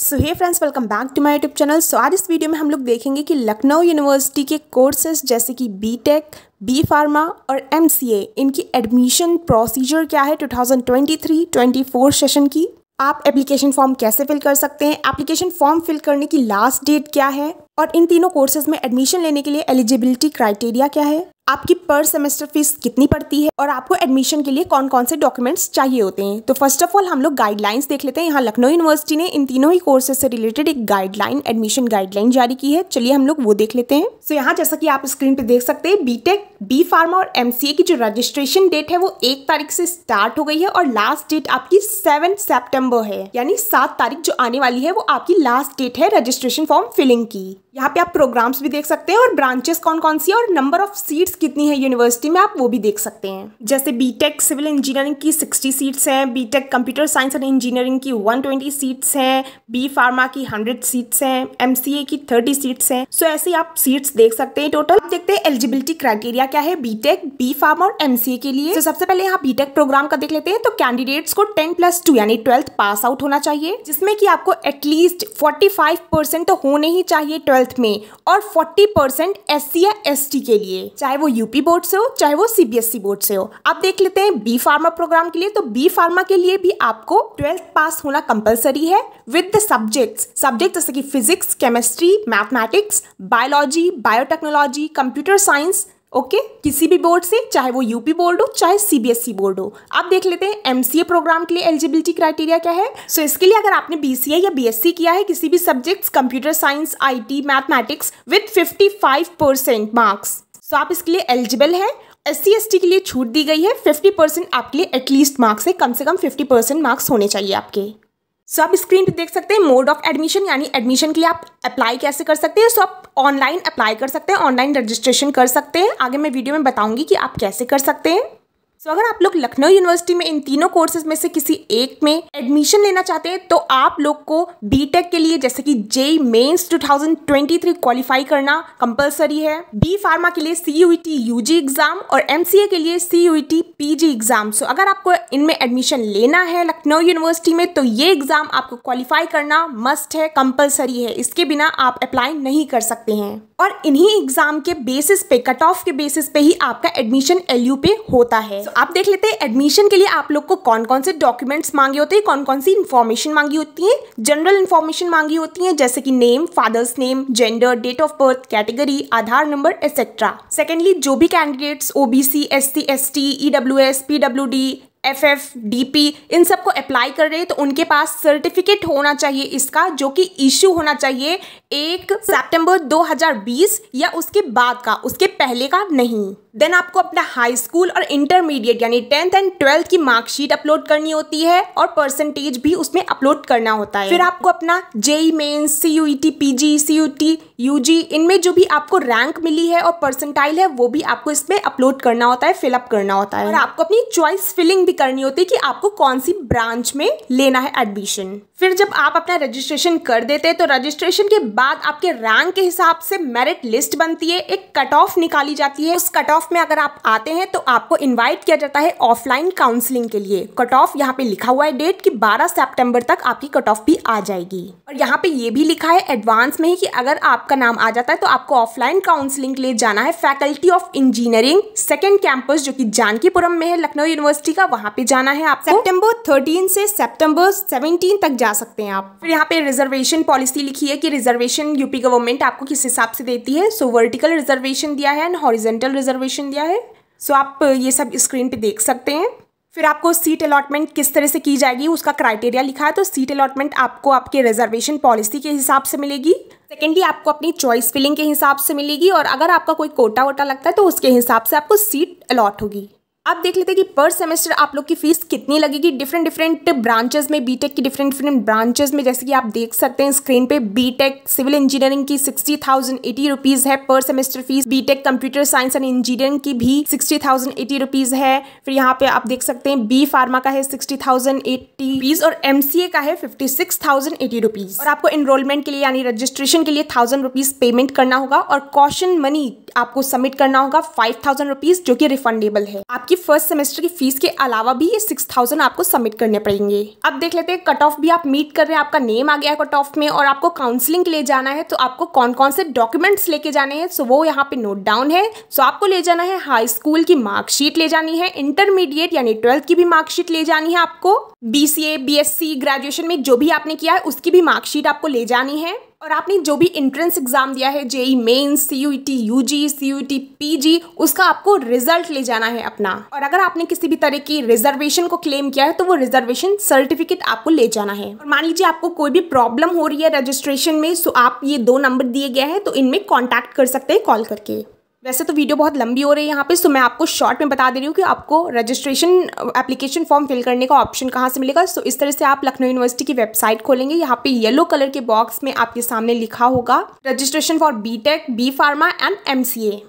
So hey friends welcome back to my YouTube channel so आज इस video में हम लोग देखेंगे कि लखनऊ यूनिवर्सिटी के कोर्सेज जैसे कि बीटेक, बी फार्मा और एमसीए इनकी एडमिशन प्रोसीजर क्या है 2023-24 सेशन की आप एप्लीकेशन फॉर्म कैसे फिल कर सकते हैं एप्लीकेशन फॉर्म फिल करने की लास्ट डेट क्या है और इन तीनों कोर्सेज में एडमिशन लेने के लिए एलिजिबिलिटी क्राइटेरिया क्या है आपकी पर सेमेस्टर फीस कितनी पड़ती है और आपको एडमिशन के लिए कौन कौन से डॉक्यूमेंट्स चाहिए होते हैं तो फर्स्ट ऑफ ऑल हम लोग गाइडलाइंस देख लेते हैं यहाँ लखनऊ यूनिवर्सिटी ने इन तीनों ही कोर्सेज से रिलेटेड एक गाइडलाइन एडमिशन गाइडलाइन जारी की है चलिए हम लोग वो देख लेते हैं सो so, यहाँ जैसा कि आप स्क्रीन पे देख सकते हैं बीटेक बी फार्मा और एम की जो रजिस्ट्रेशन डेट है वो एक तारीख से स्टार्ट हो गई है और लास्ट डेट आपकी सेवन सेप्टेम्बर है यानी सात तारीख जो आने वाली है वो आपकी लास्ट डेट है रजिस्ट्रेशन फॉर्म फिलिंग की यहाँ पे आप प्रोग्राम्स भी देख सकते हैं और ब्रांचेस कौन कौन सी है और नंबर ऑफ सीट्स कितनी है यूनिवर्सिटी में आप वो भी देख सकते हैं जैसे बीटेक सिविल इंजीनियरिंग की 60 सीट्स हैं BTech computer science and engineering की 120 सीट्स हैं बी फार्मा की 100 सीट्स हैं एम की 30 सीट्स हैं सो ऐसे आप सीट्स देख सकते हैं टोटल आप देखते हैं एलिजिबिलिटी क्राइटेरिया क्या है बीटेक बी फार्मा और एमसीए के लिए तो सबसे पहले यहाँ बीटेक प्रोग्राम का देख लेते हैं तो कैंडिडेट्स को टेन प्लस टू यानी ट्वेल्थ पास आउट होना चाहिए जिसमें की आपको एटलीस्ट फोर्टी तो होने ही चाहिए ट्वेल्थ ट्वेल्थ में और फोर्टी परसेंट एस सी या एस टी के लिए चाहे वो यूपी बोर्ड से हो चाहे वो सीबीएसई बोर्ड से हो आप देख लेते हैं बी फार्मा प्रोग्राम के लिए तो बी फार्मा के लिए भी आपको ट्वेल्थ पास होना कंपलसरी है विद द सब्जेक्ट सब्जेक्ट जैसे कि physics chemistry mathematics biology biotechnology computer science okay okay? किसी भी बोर्ड से चाहे वो यूपी बोर्ड हो चाहे सीबीएसई बोर्ड हो आप देख लेते हैं एमसीए प्रोग्राम के लिए एलिजिबिलिटी क्राइटेरिया क्या है सो so, इसके लिए अगर आपने बीसीए या बीएससी किया है किसी भी subjects computer science IT mathematics with 55 percent marks so आप इसके लिए एलिजिबल है एस सी के लिए छूट दी गई है फिफ्टी परसेंट आपके लिए एटलीस्ट मार्क्स है कम से कम फिफ्टी परसेंट मार्क्स होने चाहिए आपके सो आप स्क्रीन पे देख सकते हैं मोड ऑफ एडमिशन यानी एडमिशन के लिए आप अप्लाई कैसे कर सकते हैं सो आप ऑनलाइन अप्लाई कर सकते हैं ऑनलाइन रजिस्ट्रेशन कर सकते हैं आगे मैं वीडियो में बताऊंगी कि आप कैसे कर सकते हैं सो so, अगर आप लोग लखनऊ यूनिवर्सिटी में इन तीनों कोर्सेज में से किसी एक में एडमिशन लेना चाहते हैं तो आप लोग को बीटेक के लिए जैसे कि थाउजेंड ट्वेंटी 2023 क्वालिफाई करना कंपलसरी है बी फार्मा के लिए C U T U G exam और एम सी ए के लिए C U T P G exam so अगर आपको इनमें एडमिशन लेना है लखनऊ यूनिवर्सिटी में तो ये एग्जाम आपको क्वालिफाई करना मस्ट है कंपलसरी है इसके बिना आप अप्लाई नहीं कर सकते हैं और इन्हीं एग्जाम के बेसिस पे कट ऑफ के बेसिस पे ही आपका एडमिशन एल पे होता है so, आप देख लेते हैं एडमिशन के लिए आप लोग को कौन कौन से डॉक्यूमेंट्स मांगे होते हैं कौन कौन सी इन्फॉर्मेशन मांगी होती है जनरल इन्फॉर्मेशन मांगी होती है जैसे कि name father's name gender date of birth category Aadhaar number etcetera secondly जो भी candidates OBC S C S T EW S PW D F F D P इन सबको अप्लाई कर रहे हैं तो उनके पास सर्टिफिकेट होना चाहिए इसका जो कि इश्यू होना चाहिए एक सितंबर 2020 या उसके बाद का उसके पहले का नहीं देन आपको अपना हाई स्कूल और इंटरमीडिएट यानी टेंथ एंड ट्वेल्थ की मार्कशीट अपलोड करनी होती है और परसेंटेज भी उसमें अपलोड करना होता है फिर आपको अपना JEE mains C U T P G C U T U G इनमें जो भी आपको रैंक मिली है और परसेंटाइल है वो भी आपको इसमें अपलोड करना होता है फिलअप करना होता है और आपको अपनी चॉइस फिलिंग भी करनी होती है कि आपको कौन सी ब्रांच में लेना है एडमिशन फिर जब आप अपना रजिस्ट्रेशन कर देते हैं तो रजिस्ट्रेशन के बाद आपके रैंक के हिसाब से मेरिट लिस्ट बनती है एक कट ऑफ निकाली जाती है उस कट ऑफ में अगर आप आते हैं तो आपको इन्वाइट किया जाता है ऑफलाइन काउंसलिंग के लिए कट ऑफ यहाँ पे लिखा हुआ है डेट की बारह सेप्टेम्बर तक आपकी कट ऑफ भी आ जाएगी और यहाँ पे ये भी लिखा है एडवांस में ही कि अगर आपका नाम आ जाता है तो आपको ऑफलाइन काउंसलिंग के लिए जाना है faculty of engineering second campus जो कि जानकीपुरम में है लखनऊ यूनिवर्सिटी का वहाँ यहाँ पे जाना है आप सेप्टेम्बर थर्टीन से सेप्टेम्बर सेवनटीन तक जा सकते हैं आप फिर यहाँ पे रिजर्वेशन पॉलिसी लिखी है कि रिजर्वेशन यूपी गवर्नमेंट आपको किस हिसाब से देती है सो वर्टिकल रिजर्वेशन दिया है एंड हॉरिजेंटल रिजर्वेशन दिया है सो so, आप ये सब स्क्रीन पे देख सकते हैं फिर आपको सीट अलॉटमेंट किस तरह से की जाएगी उसका क्राइटेरिया लिखा है तो सीट अलॉटमेंट आपको आपके रिजर्वेशन पॉलिसी के हिसाब से मिलेगी सेकेंडली आपको अपनी चॉइस फिलिंग के हिसाब से मिलेगी और अगर आपका कोई कोटा वोटा लगता है तो उसके हिसाब से आपको सीट अलॉट होगी अब देख लेते हैं कि पर सेमेस्टर आप लोग की फीस कितनी लगेगी डिफरेंट डिफरेंट ब्रांचेस में बीटेक की डिफरेंट डिफरेंट ब्रांचेस में जैसे कि आप देख सकते हैं स्क्रीन पे बीटेक सिविल इंजीनियरिंग की सिक्सटी थाउजेंड एटी रुपीज़ है per semester fees BTech computer science and engineering की भी सिक्सटी थाउजेंड एटी रुपीज़ है फिर यहाँ पे आप देख सकते हैं बी फार्मा का है सिक्सटी थाउजेंड एट्टी रुपीज़ और एम का है fifty six thousand eighty rupees और आपको इनरोलमेंट के लिए यानी रजिस्ट्रेशन के लिए थाउजेंड रुपीज़ पेमेंट करना होगा और कॉशन मनी आपको सबमिट करना होगा फाइव थाउजेंड रुपीज़ जो कि रिफंडेबल है आपकी आपकी फर्स्ट सेमेस्टर की फीस के अलावा भी ये सिक्स थाउजेंड आपको सबमिट करने पड़ेंगे अब देख लेते हैं कट ऑफ भी आप मीट कर रहे हैं आपका नेम आ गया है कट ऑफ में और आपको काउंसलिंग के लिए जाना है तो आपको कौन कौन से डॉक्यूमेंट्स लेके जाने हैं सो वो यहाँ पे नोट डाउन है सो आपको ले जाना है हाई स्कूल की मार्कशीट ले जानी है इंटरमीडिएट यानी ट्वेल्थ की भी मार्कशीट ले जानी है आपको बीसीए सी ग्रेजुएशन में जो भी आपने किया है उसकी भी मार्कशीट आपको ले जानी है और आपने जो भी इंट्रेंस एग्ज़ाम दिया है JEE mains C U T U G C U T P G उसका आपको रिजल्ट ले जाना है अपना और अगर आपने किसी भी तरह की रिजर्वेशन को क्लेम किया है तो वो रिजर्वेशन सर्टिफिकेट आपको ले जाना है और मान लीजिए आपको कोई भी प्रॉब्लम हो रही है रजिस्ट्रेशन में सो आप ये दो नंबर दिए गए हैं तो इनमें कॉन्टैक्ट कर सकते हैं कॉल करके वैसे तो वीडियो बहुत लंबी हो रही है यहाँ पे सो मैं आपको शॉर्ट में बता दे रही हूँ कि आपको रजिस्ट्रेशन एप्लीकेशन फॉर्म फिल करने का ऑप्शन कहाँ से मिलेगा सो इस तरह से आप लखनऊ यूनिवर्सिटी की वेबसाइट खोलेंगे यहाँ पे येलो कलर के बॉक्स में आपके सामने लिखा होगा registration for B tech B pharma and M C A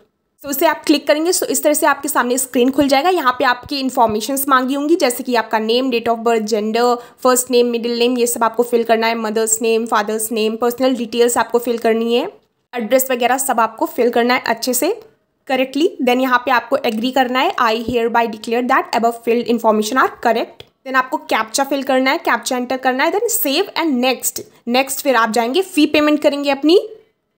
तो उसे आप क्लिक करेंगे सो इस तरह से आपके सामने स्क्रीन खुल जाएगा यहाँ पे आपकी इन्फॉर्मेशन मांगी होंगी जैसे कि आपका name date of birth gender first name middle name ये सब आपको फिल करना है mother's name father's name personal details आपको फिल करनी है एड्रेस वगैरह सब आपको फिल करना है अच्छे से करेक्टली देन यहाँ पे आपको एग्री करना है I hereby declare that above filled information are correct then आपको कैप्चा फिल करना है कैप्चा एंटर करना है then save and next next फिर आप जाएंगे फ़ी पेमेंट करेंगे अपनी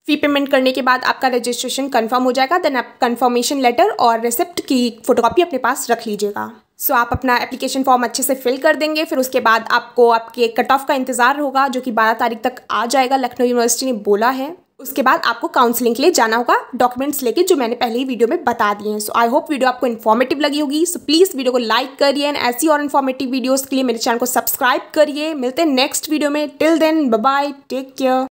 फ़ी पेमेंट करने के बाद आपका रजिस्ट्रेशन कन्फर्म हो जाएगा देन आप कन्फर्मेशन लेटर और रिसिप्ट की फोटोकॉपी अपने पास रख लीजिएगा सो so, आप अपना एप्लीकेशन फॉर्म अच्छे से फिल कर देंगे फिर उसके बाद आपको आपके कट ऑफ का इंतज़ार होगा जो कि 12 तारीख तक आ जाएगा लखनऊ यूनिवर्सिटी ने बोला है उसके बाद आपको काउंसलिंग के लिए जाना होगा डॉक्यूमेंट्स लेके जो मैंने पहले ही वीडियो में बता दिए हैं सो आई होप वीडियो आपको इन्फॉर्मेटिव लगी होगी सो प्लीज़ वीडियो को लाइक करिए एंड ऐसी और इन्फॉर्मेटिव वीडियोज़ के लिए मेरे चैनल को सब्सक्राइब करिए मिलते हैं नेक्स्ट वीडियो में till then bye take care